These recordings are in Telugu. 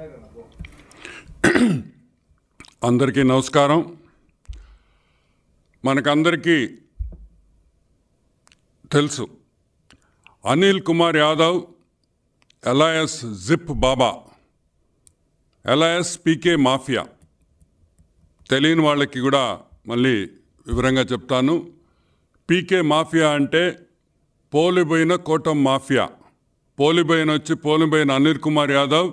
అందరికీ నమస్కారం మనకందరికీ తెలుసు అనిల్ కుమార్ యాదవ్ ఎల్ఐఎస్ జిప్ బాబా ఎల్ఐఎస్ పీకే మాఫియా తెలియని వాళ్ళకి కూడా మళ్ళీ వివరంగా చెప్తాను పీకే మాఫియా అంటే పోలిపోయిన కోటం మాఫియా పోలిపోయిన వచ్చి పోలిపోయిన అనిల్ కుమార్ యాదవ్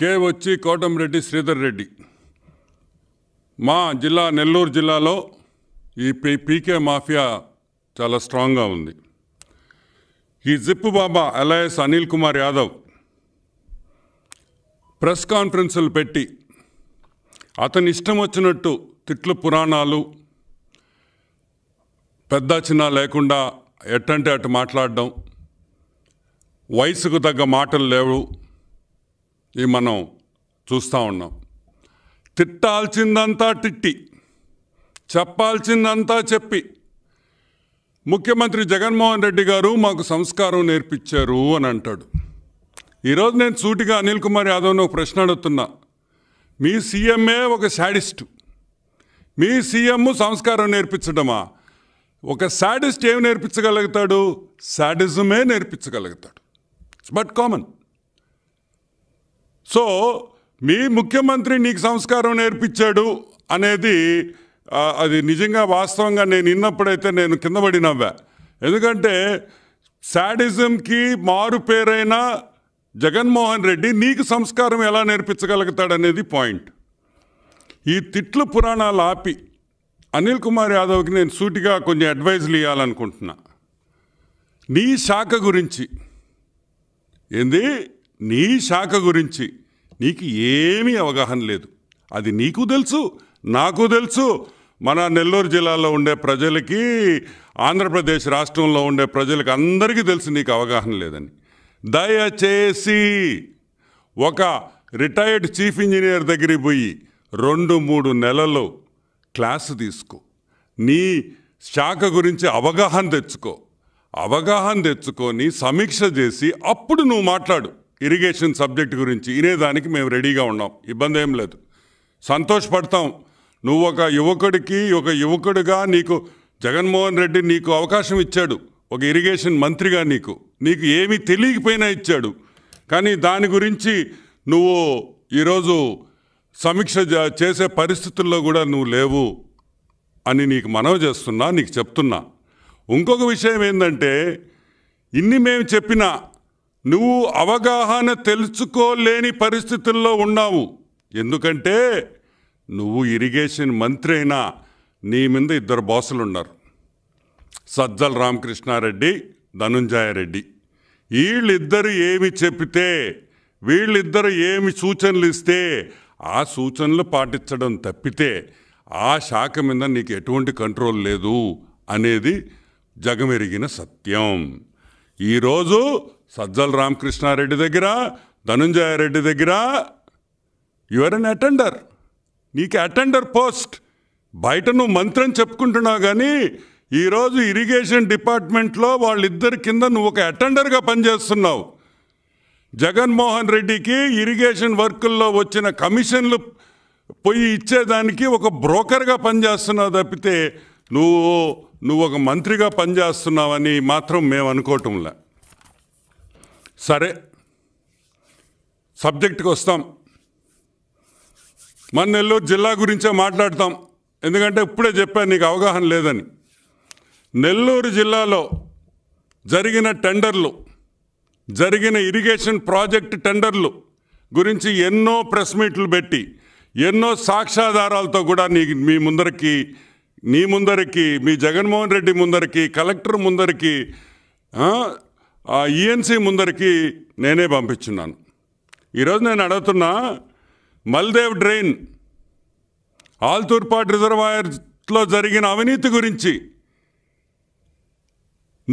కే వచ్చి కోటంరెడ్డి శ్రీధర్ రెడ్డి మా జిల్లా నెల్లూరు జిల్లాలో ఈ పీ పీకే మాఫియా చాలా స్ట్రాంగ్గా ఉంది ఈ జిప్పు బాబా అలయస్ అనిల్ కుమార్ యాదవ్ ప్రెస్ కాన్ఫరెన్సులు పెట్టి అతని ఇష్టం వచ్చినట్టు తిట్లు పురాణాలు పెద్ద చిన్న లేకుండా ఎట్టంటే అటు మాట్లాడడం వయసుకు తగ్గ మాటలు లేవు ఇవి మనం చూస్తూ ఉన్నాం తిట్టాల్సిందంతా తిట్టి చెప్పాల్సిందంతా చెప్పి ముఖ్యమంత్రి జగన్మోహన్ రెడ్డి గారు మాకు సంస్కారం నేర్పించారు అని అంటాడు ఈరోజు నేను సూటిగా అనిల్ కుమార్ యాదవ్ను ఒక ప్రశ్న అడుగుతున్నా మీ సీఎంఏ ఒక శాడిస్ట్ మీ సీఎం సంస్కారం నేర్పించడమా ఒక శాడిస్ట్ ఏం నేర్పించగలుగుతాడు శాడిజమే నేర్పించగలుగుతాడు ఇట్స్ బట్ కామన్ సో మీ ముఖ్యమంత్రి నీకు సంస్కారం నేర్పించాడు అనేది అది నిజంగా వాస్తవంగా నేను విన్నప్పుడైతే నేను కింద నవ్వా ఎందుకంటే శాడిజంకి మారు పేరైన జగన్మోహన్ రెడ్డి నీకు సంస్కారం ఎలా నేర్పించగలుగుతాడనేది పాయింట్ ఈ తిట్లు పురాణాలు ఆపి అనిల్ కుమార్ యాదవ్కి నేను సూటిగా కొంచెం అడ్వైజులు ఇవ్వాలనుకుంటున్నా నీ శాఖ గురించి ఏంది నీ శాఖ గురించి నీకు ఏమీ అవగాహన లేదు అది నీకు తెలుసు నాకు తెలుసు మన నెల్లూరు జిల్లాలో ఉండే ప్రజలకి ఆంధ్రప్రదేశ్ రాష్ట్రంలో ఉండే ప్రజలకి అందరికీ తెలుసు నీకు అవగాహన లేదని దయచేసి ఒక రిటైర్డ్ చీఫ్ ఇంజనీర్ దగ్గరికి పోయి రెండు మూడు నెలలు క్లాసు తీసుకో నీ శాఖ గురించి అవగాహన తెచ్చుకో అవగాహన తెచ్చుకొని సమీక్ష చేసి అప్పుడు నువ్వు మాట్లాడు ఇరిగేషన్ సబ్జెక్ట్ గురించి వినేదానికి మేము రెడీగా ఉన్నాం ఇబ్బంది ఏం లేదు సంతోషపడతాం నువ్వు ఒక యువకుడికి ఒక యువకుడిగా నీకు జగన్మోహన్ రెడ్డి నీకు అవకాశం ఇచ్చాడు ఒక ఇరిగేషన్ మంత్రిగా నీకు నీకు ఏమీ తెలియకపోయినా ఇచ్చాడు కానీ దాని గురించి నువ్వు ఈరోజు సమీక్ష చేసే పరిస్థితుల్లో కూడా నువ్వు లేవు అని నీకు మనవి చేస్తున్నా నీకు చెప్తున్నా ఇంకొక విషయం ఏంటంటే ఇన్ని మేము చెప్పినా నువ్వు అవగాహన తెలుసుకోలేని పరిస్థితుల్లో ఉన్నావు ఎందుకంటే నువ్వు ఇరిగేషన్ మంత్రి అయినా నీ మీద ఇద్దరు బాసులు ఉన్నారు సజ్జల రామకృష్ణారెడ్డి ధనుంజయ రెడ్డి వీళ్ళిద్దరు ఏమి చెప్పితే వీళ్ళిద్దరు ఏమి సూచనలు ఇస్తే ఆ సూచనలు పాటించడం తప్పితే ఆ శాఖ మీద నీకు ఎటువంటి కంట్రోల్ లేదు అనేది జగమెరిగిన సత్యం ఈరోజు సజ్జల రామకృష్ణారెడ్డి దగ్గర ధనుంజయ రెడ్డి దగ్గర యువర్ అన్ అటెండర్ నీకు అటెండర్ పోస్ట్ బయట నువ్వు మంత్రం చెప్పుకుంటున్నావు కానీ ఈరోజు ఇరిగేషన్ డిపార్ట్మెంట్లో వాళ్ళిద్దరి కింద నువ్వు ఒక అటెండర్గా పనిచేస్తున్నావు జగన్మోహన్ రెడ్డికి ఇరిగేషన్ వర్కుల్లో వచ్చిన కమిషన్లు పోయి ఇచ్చేదానికి ఒక బ్రోకర్గా పనిచేస్తున్నావు తప్పితే నువ్వు నువ్వు ఒక మంత్రిగా పనిచేస్తున్నావని మాత్రం మేము అనుకోవటంలే సరే సబ్జెక్ట్కి వస్తాం మన నెల్లూరు జిల్లా గురించే మాట్లాడతాం ఎందుకంటే ఇప్పుడే చెప్పాను నీకు అవగాహన లేదని నెల్లూరు జిల్లాలో జరిగిన టెండర్లు జరిగిన ఇరిగేషన్ ప్రాజెక్ట్ టెండర్లు గురించి ఎన్నో ప్రెస్ మీట్లు పెట్టి ఎన్నో సాక్ష్యాధారాలతో కూడా నీ మీ ముందరికి నీ ముందరికి మీ జగన్మోహన్ రెడ్డి ముందరికి కలెక్టర్ ముందరికి ఆ ఈఎన్సీ e ముందరికి నేనే పంపించున్నాను ఈరోజు నేను అడుగుతున్నా మల్దేవ్ డ్రైన్ ఆల్తూర్పాట్ రిజర్వాయర్లో జరిగిన అవినీతి గురించి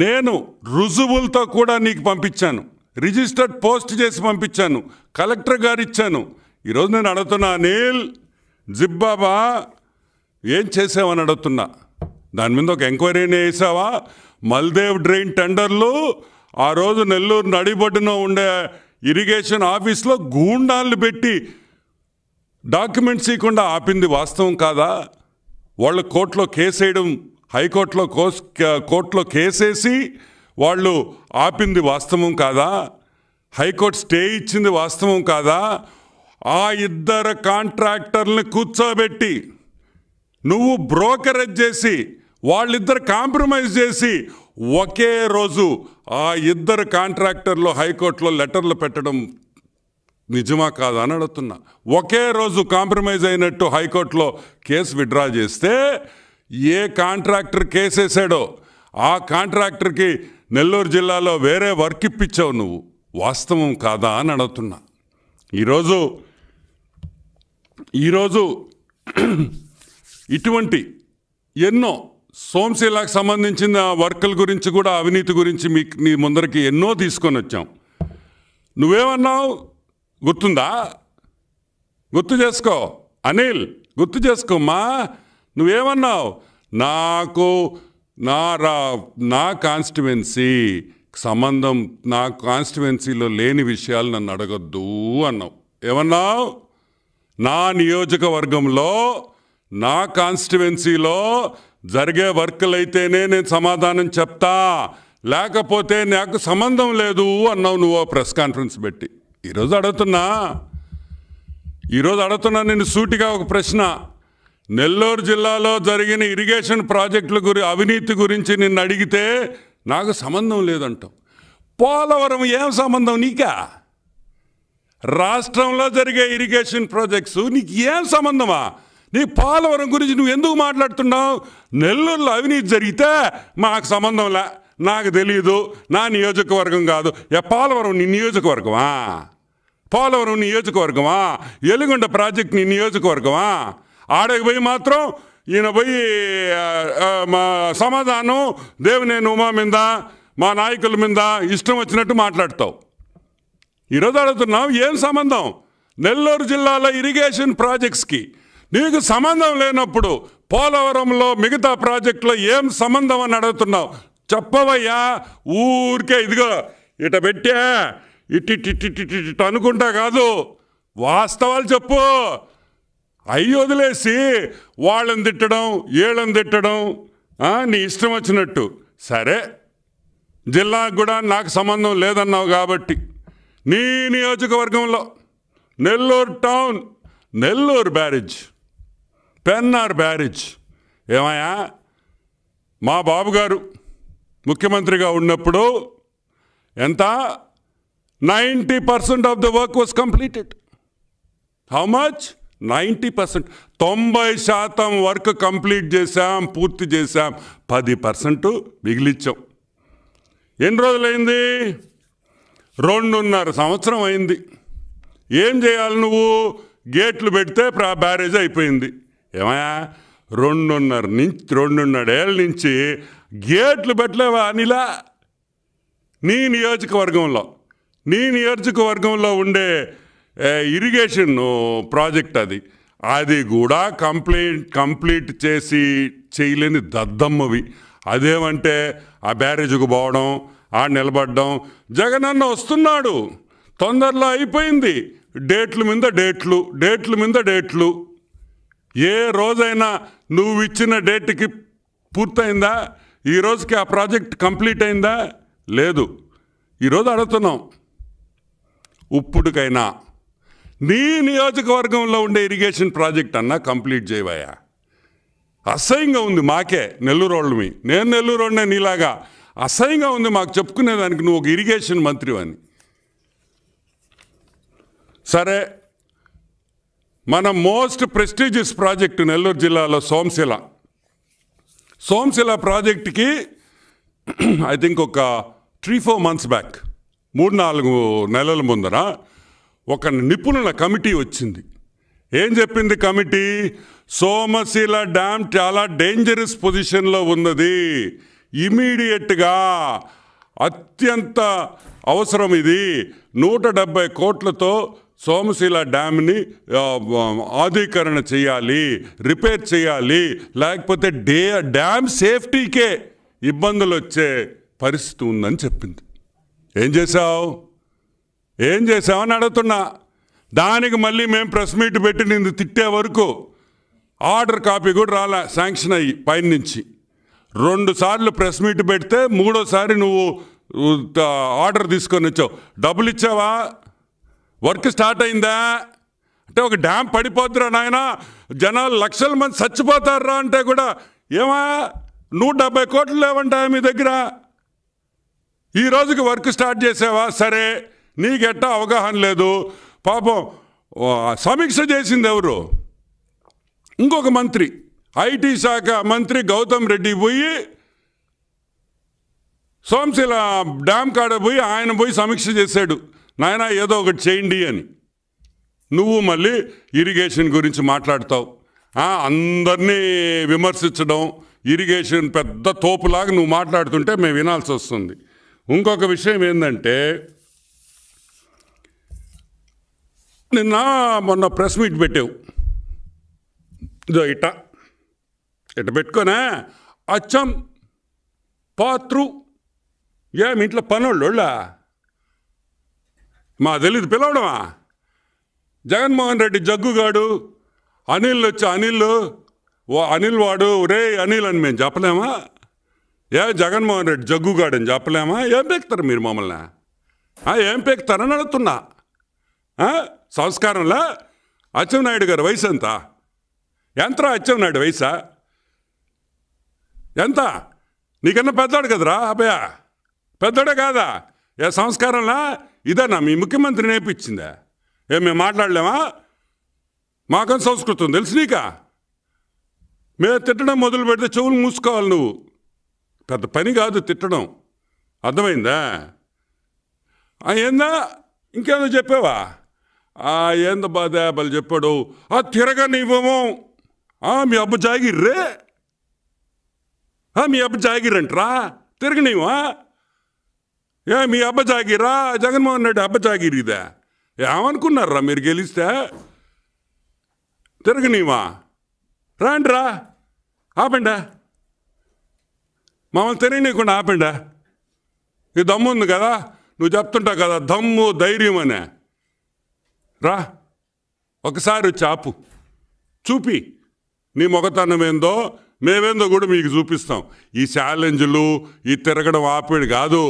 నేను రుజువులతో కూడా నీకు పంపించాను రిజిస్టర్డ్ పోస్ట్ చేసి పంపించాను కలెక్టర్ గారు ఇచ్చాను ఈరోజు నేను అడుగుతున్నా అనిల్ జిబ్బాబా ఏం చేసావని అడుగుతున్నా దాని మీద ఒక ఎంక్వైరీని వేసావా మల్దేవ్ డ్రైన్ టెండర్లు ఆ రోజు నెల్లూరు నడిబడ్డున ఉండే ఇరిగేషన్ ఆఫీస్లో గూండాలను పెట్టి డాక్యుమెంట్స్ ఇవ్వకుండా ఆపింది వాస్తవం కాదా వాళ్ళు కోర్టులో కేసేయడం హైకోర్టులో కోస్ కోర్టులో కేసేసి వాళ్ళు ఆపింది వాస్తవం కాదా హైకోర్టు స్టే ఇచ్చింది వాస్తవం కాదా ఆ ఇద్దరు కాంట్రాక్టర్ని కూర్చోబెట్టి నువ్వు బ్రోకరేజ్ చేసి వాళ్ళిద్దరు కాంప్రమైజ్ చేసి ఒకే రోజు ఆ ఇద్దరు కాంట్రాక్టర్లు హైకోర్టులో లెటర్లు పెట్టడం నిజమా కాదా అని అడుగుతున్నా ఒకే రోజు కాంప్రమైజ్ అయినట్టు హైకోర్టులో కేసు విడ్రా చేస్తే ఏ కాంట్రాక్టర్ కేసేసాడో ఆ కాంట్రాక్టర్కి నెల్లూరు జిల్లాలో వేరే వర్క్ ఇప్పించావు నువ్వు వాస్తవం కాదా అని అడుగుతున్నా ఈరోజు ఈరోజు ఇటువంటి ఎన్నో సోమ్శీలాకు సంబంధించిన వర్కుల గురించి కూడా అవినీతి గురించి మీకు నీ ముందరికి ఎన్నో తీసుకొని వచ్చాం నువ్వేమన్నావు గుర్తుందా గుర్తు చేసుకో అనిల్ గుర్తు చేసుకోమ్మా నువ్వేమన్నావు నాకు నా రా నా కాన్స్టిట్యువెన్సీ సంబంధం నా కాన్స్టిట్యువెన్సీలో లేని విషయాలు నన్ను అడగద్దు అన్నావు ఏమన్నావు నా నియోజకవర్గంలో నా కాన్స్టిట్యువెన్సీలో జరిగే వర్కులు అయితేనే నేను సమాధానం చెప్తా లేకపోతే నాకు సంబంధం లేదు అన్నావు నువ్వు ప్రెస్ కాన్ఫరెన్స్ పెట్టి ఈరోజు అడుగుతున్నా ఈరోజు అడుగుతున్నా నేను సూటిగా ఒక ప్రశ్న నెల్లూరు జిల్లాలో జరిగిన ఇరిగేషన్ ప్రాజెక్టుల గురి అవినీతి గురించి నిన్ను అడిగితే నాకు సంబంధం లేదంటావు పోలవరం ఏం సంబంధం నీకా రాష్ట్రంలో జరిగే ఇరిగేషన్ ప్రాజెక్ట్స్ నీకు ఏం సంబంధమా నీ పోలవరం గురించి నువ్వు ఎందుకు మాట్లాడుతున్నావు నెల్లూరులో అవినీతి జరిగితే మాకు సంబంధంలే నాకు తెలియదు నా నియోజకవర్గం కాదు ఏ పోలవరం నీ నియోజకవర్గమా పోలవరం నియోజకవర్గమా ఎలుగుండ ప్రాజెక్ట్ నీ నియోజకవర్గమా ఆడకి పోయి మాత్రం ఈయన పోయి మా సమాధానం దేవినేని ఉమా మీద మా నాయకుల మీద ఇష్టం వచ్చినట్టు మాట్లాడతావు ఈరోజు అడుగుతున్నావు ఏం సంబంధం నెల్లూరు జిల్లాలో ఇరిగేషన్ ప్రాజెక్ట్స్కి నీకు సంబంధం లేనప్పుడు పోలవరంలో మిగతా ప్రాజెక్టులో ఏం సంబంధం అని అడుగుతున్నావు చెప్పవయ్యా ఊరికే ఇదిగో ఇట పెట్టా ఇట్టిట్టిట్టిట్టిట్ అనుకుంటా కాదు వాస్తవాలు చెప్పు అయ్యి వదిలేసి వాళ్ళని తిట్టడం ఏళ్ళని తిట్టడం నీ ఇష్టం వచ్చినట్టు సరే జిల్లాకు కూడా నాకు సంబంధం లేదన్నావు కాబట్టి నీ నియోజకవర్గంలో Nellore town Nellore barrage Pennar barrage ఏమయ్యా మా బాబుగారు ముఖ్యమంత్రిగా ఉన్నప్పుడు ఎంత ninety percent of the work was completed how much ninety percent తొంభై శాతం వర్క్ కంప్లీట్ చేశాం పూర్తి చేశాం పది పర్సెంట్ మిగిలిచ్చాం ఎన్ని రోజులైంది రెండున్నర సంవత్సరం అయింది ఏం చేయాలి నువ్వు గేట్లు పెడితే బ్యారేజ్ అయిపోయింది ఏమయా రెండున్నర నుంచి రెండున్నరేళ్ళ నుంచి గేట్లు పెట్టలేవా అనిలా నీ నియోజకవర్గంలో నీ నియోజకవర్గంలో ఉండే ఇరిగేషన్ ప్రాజెక్ట్ అది అది కూడా కంప్లీట్ కంప్లీట్ చేసి చేయలేని దద్దమ్మవి అదేమంటే ఆ బ్యారేజ్కు పోవడం ఆ నిలబడడం అన్న వస్తున్నాడు తొందరలో అయిపోయింది డేట్ల మీద డేట్లు డేట్ల మీద డేట్లు ఏ రోజైనా నువ్వు ఇచ్చిన డేట్కి పూర్తయిందా ఈ రోజుకి ఆ ప్రాజెక్ట్ కంప్లీట్ అయిందా లేదు ఈరోజు అడుగుతున్నాం ఉప్పుడుకైనా నీ నియోజకవర్గంలో ఉండే ఇరిగేషన్ ప్రాజెక్ట్ అన్నా కంప్లీట్ చేయవయ్యా అసహ్యంగా ఉంది మాకే నెల్లూరు వాళ్ళమి నేను నెల్లూరు వాడినే నీలాగా అసహ్యంగా ఉంది మాకు చెప్పుకునేదానికి నువ్వు ఒక ఇరిగేషన్ మంత్రి అని సరే మన మోస్ట్ ప్రెస్టీజియస్ ప్రాజెక్ట్ నెల్లూరు జిల్లాలో సోమశిల సోమశిల ప్రాజెక్ట్కి ఐ థింక్ ఒక త్రీ ఫోర్ మంత్స్ బ్యాక్ మూడు నాలుగు నెలల ముందర ఒక నిపుణుల కమిటీ వచ్చింది ఏం చెప్పింది కమిటీ సోమశిల డ్యామ్ చాలా డేంజరస్ పొజిషన్లో ఉన్నది ఇమీడియట్గా అత్యంత అవసరం ఇది నూట డెబ్బై కోట్లతో సోమశీల డ్యామ్ని ఆధీకరణ చేయాలి రిపేర్ చేయాలి లేకపోతే డే డ్యామ్ సేఫ్టీకే ఇబ్బందులు వచ్చే పరిస్థితి ఉందని చెప్పింది ఏం చేశావు ఏం చేసావని అడుగుతున్నా దానికి మళ్ళీ మేము ప్రెస్ మీట్ పెట్టి నింది తిట్టే వరకు ఆర్డర్ కాపీ కూడా రాలే శాంక్షన్ అయ్యి పైన నుంచి రెండుసార్లు ప్రెస్ మీట్ పెడితే మూడోసారి నువ్వు ఆర్డర్ తీసుకొని వచ్చావు డబ్బులు ఇచ్చావా వర్క్ స్టార్ట్ అయిందా అంటే ఒక డ్యామ్ పడిపోతురా నాయన జనాలు లక్షల మంది చచ్చిపోతారా అంటే కూడా ఏమా నూట డెబ్బై కోట్లు లేవంటాయా మీ దగ్గర ఈ రోజుకి వర్క్ స్టార్ట్ చేసావా సరే నీకెట్టా అవగాహన లేదు పాపం సమీక్ష చేసింది ఎవరు ఇంకొక మంత్రి ఐటీ శాఖ మంత్రి గౌతమ్ రెడ్డి పోయి సోమశిల డ్యామ్ కాడ పోయి ఆయన పోయి సమీక్ష చేశాడు నాయన ఏదో ఒకటి చేయండి అని నువ్వు మళ్ళీ ఇరిగేషన్ గురించి మాట్లాడతావు అందరినీ విమర్శించడం ఇరిగేషన్ పెద్ద తోపులాగా నువ్వు మాట్లాడుతుంటే మేము వినాల్సి వస్తుంది ఇంకొక విషయం ఏంటంటే నిన్న మొన్న ప్రెస్ మీట్ పెట్టావు ఇదో ఇట ఇట పెట్టుకోనా అచ్చం పాత్రు ఏమి ఇంట్లో పనుళ్ళు మా తెలీదు పిలవడమా జగన్మోహన్ రెడ్డి జగ్గుగాడు అనిల్ వచ్చి అనిల్ అనిల్ వాడు రే అనిల్ అని మేము చెప్పలేమా ఏ జగన్మోహన్ రెడ్డి జగ్గుగాడు అని చెప్పలేమా ఏం పెక్తారు మీరు మమ్మల్ని ఏం పెక్తారని అడుగుతున్నా సంస్కారంలా అచ్చెన్నాయుడు గారు వయసు ఎంత ఎంత అచ్చెన్నాయుడు వయసా ఎంత నీకన్నా పెద్దాడు కదరా అబ్బాయా పెద్దోడే కాదా ఏ సంస్కారంలా ఇదేనా మీ ముఖ్యమంత్రి నేర్పించిందా ఏ మేము మాట్లాడలేమా మాకం సంస్కృతం తెలుసు నీకా మేము తిట్టడం మొదలు పెడితే చెవులు మూసుకోవాలి నువ్వు పెద్ద పని కాదు తిట్టడం అర్థమైందా ఏందా ఇంకేదో చెప్పావా ఏంద బాధ బలు చెప్పాడు ఆ తిరగని ఆ మీ అబ్బ జాగిర్రే మీ అబ్బ జాగిరంట్రా తిరగనివా ఏ మీ అబ్బచాగిరా జగన్మోహన్ రెడ్డి అబ్బచాగిరి ఇదా ఏమనుకున్నారా మీరు గెలిస్తే తిరగనీవా రాండి రా ఆపండా మమ్మల్ని తిరగనీయకుండా ఆపండా ఈ దమ్ము ఉంది కదా నువ్వు చెప్తుంటావు కదా దమ్ము ధైర్యం అనే రా ఒకసారి చాపు చూపి నీ మొగతనం ఏందో మేమేందో కూడా మీకు చూపిస్తాం ఈ ఛాలెంజ్లు ఈ తిరగడం ఆపేడు కాదు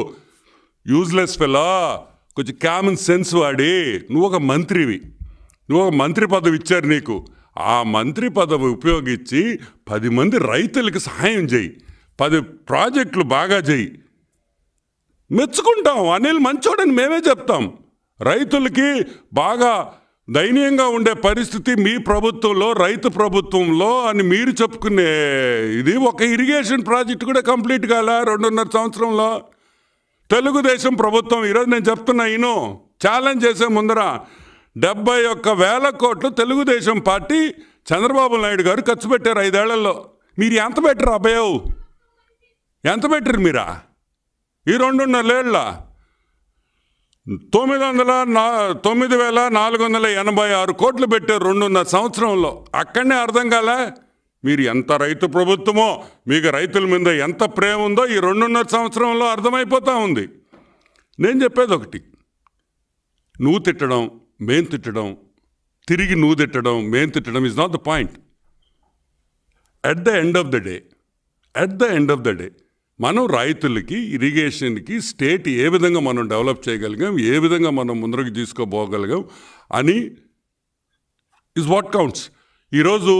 యూజ్లెస్ ఫెలా కొంచెం కామన్ సెన్స్ వాడి నువ్వు ఒక మంత్రివి నువ్వు ఒక మంత్రి పదవి ఇచ్చారు నీకు ఆ మంత్రి పదవి ఉపయోగించి పది మంది రైతులకి సహాయం చేయి పది ప్రాజెక్టులు బాగా చేయి మెచ్చుకుంటాం అనిల్ మంచోడని మేమే చెప్తాం రైతులకి బాగా దయనీయంగా ఉండే పరిస్థితి మీ ప్రభుత్వంలో రైతు ప్రభుత్వంలో అని మీరు చెప్పుకునే ఇది ఒక ఇరిగేషన్ ప్రాజెక్ట్ కూడా కంప్లీట్ కాలే రెండున్నర సంవత్సరంలో తెలుగుదేశం ప్రభుత్వం ఈరోజు నేను చెప్తున్నా ఈను ఛాలెంజ్ చేసే ముందర డెబ్బై ఒక్క వేల కోట్లు తెలుగుదేశం పార్టీ చంద్రబాబు నాయుడు గారు ఖర్చు పెట్టారు ఐదేళ్లలో మీరు ఎంత పెట్టరు అభయవు ఎంత పెట్టరు మీరా ఈ రెండున్నరేళ్ళ తొమ్మిది వందల నా తొమ్మిది వేల నాలుగు వందల ఎనభై ఆరు కోట్లు పెట్టారు రెండున్నర సంవత్సరంలో అక్కడనే అర్థం కాలే మీరు ఎంత రైతు ప్రభుత్వమో మీకు రైతుల మీద ఎంత ప్రేమ ఉందో ఈ రెండున్నర సంవత్సరంలో అర్థమైపోతూ ఉంది నేను చెప్పేది ఒకటి నువ్వు తిట్టడం మేం తిట్టడం తిరిగి నువ్వు తిట్టడం మేం తిట్టడం is not the point at the end of the day at the end of the day మనం రైతులకి ఇరిగేషన్కి స్టేట్ ఏ విధంగా మనం డెవలప్ చేయగలిగాం ఏ విధంగా మనం ముందరకు తీసుకోబోగలిగాం అని ఇస్ వాట్ కౌంట్స్ ఈరోజు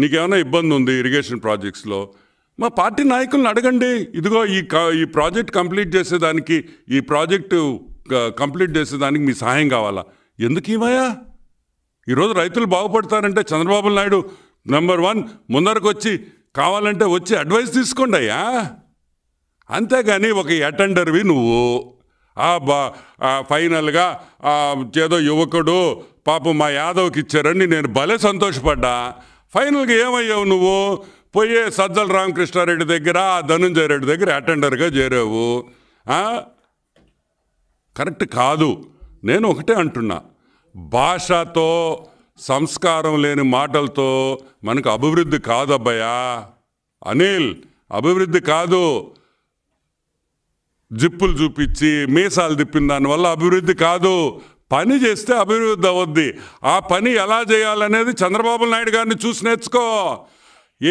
నీకేమైనా ఇబ్బంది ఉంది ఇరిగేషన్ ప్రాజెక్ట్స్లో మా పార్టీ నాయకులను అడగండి ఇదిగో ఈ ఈ ప్రాజెక్ట్ కంప్లీట్ చేసేదానికి ఈ ప్రాజెక్టు కంప్లీట్ చేసేదానికి మీ సహాయం కావాలా ఎందుకు ఇవ్వయా ఈరోజు రైతులు బాగుపడతారంటే చంద్రబాబు నాయుడు నెంబర్ వన్ ముందరకు వచ్చి కావాలంటే వచ్చి అడ్వైస్ తీసుకోండి అయ్యా అంతేగాని ఒక అటెండర్వి నువ్వు బా ఫైనల్గా ఏదో యువకుడు పాపం మా యాదవ్కి ఇచ్చారని నేను భలే సంతోషపడ్డా ఫైనల్గా ఏమయ్యావు నువ్వు పోయే సజ్జల రామకృష్ణారెడ్డి దగ్గర ధనుంజయ రెడ్డి దగ్గర అటెండర్గా చేరావు కరెక్ట్ కాదు నేను ఒకటే అంటున్నా భాషతో సంస్కారం లేని మాటలతో మనకు అభివృద్ధి కాదబ్బయ్యా అనిల్ అభివృద్ధి కాదు జిప్పులు చూపించి మీసాలు తిప్పిన దానివల్ల అభివృద్ధి కాదు పని చేస్తే అభివృద్ధి అవుద్ది ఆ పని ఎలా చేయాలనేది చంద్రబాబు నాయుడు గారిని చూసి నేర్చుకో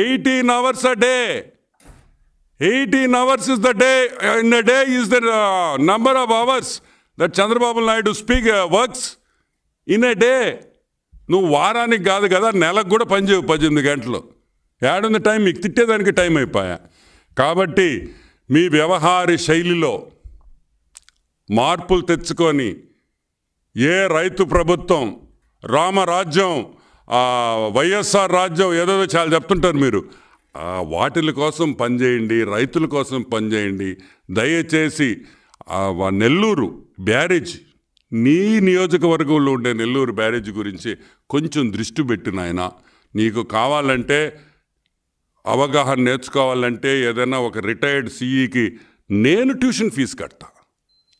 eighteen hours a day eighteen hours is the day in a day is the number of hours that Chandrababu Naidu speak works in a day నువ్వు వారానికి కాదు కదా నెలకు కూడా పనిచేయవు పద్దెనిమిది గంటలు ఏడున్న టైం మీకు తిట్టేదానికి టైం అయిపోయా కాబట్టి మీ వ్యవహార శైలిలో మార్పులు తెచ్చుకొని ఏ రైతు ప్రభుత్వం రామరాజ్యం వైఎస్ఆర్ రాజ్యం ఏదేదో చాలా చెప్తుంటారు మీరు వాటిల కోసం పనిచేయండి రైతుల కోసం పనిచేయండి దయచేసి నెల్లూరు బ్యారేజ్ నీ నియోజకవర్గంలో ఉండే నెల్లూరు బ్యారేజ్ గురించి కొంచెం దృష్టి పెట్టి నాయన నీకు కావాలంటే అవగాహన నేర్చుకోవాలంటే ఏదైనా ఒక రిటైర్డ్ సీఈకి నేను ట్యూషన్ ఫీజు కడతా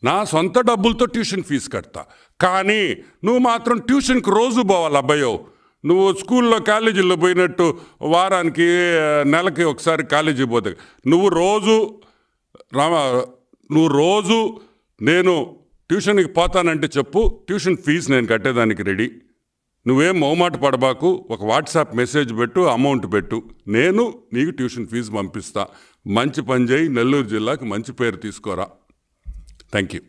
నా సొంత డబ్బులతో ట్యూషన్ ఫీజు కడతా కానీ నువ్వు మాత్రం ట్యూషన్కి రోజు పోవాలి అబ్బాయో నువ్వు స్కూల్లో కాలేజీల్లో పోయినట్టు వారానికి నెలకి ఒకసారి కాలేజీ పోతే నువ్వు రోజు రామ నువ్వు రోజు నేను ట్యూషన్కి పోతానంటే చెప్పు ట్యూషన్ ఫీజు నేను కట్టేదానికి రెడీ నువ్వేం మొహమాట పడబాకు ఒక వాట్సాప్ మెసేజ్ పెట్టు అమౌంట్ పెట్టు నేను నీకు ట్యూషన్ ఫీజు పంపిస్తా మంచి పని చేయి నెల్లూరు జిల్లాకి మంచి పేరు తీసుకోరా థ్యాంక్ యూ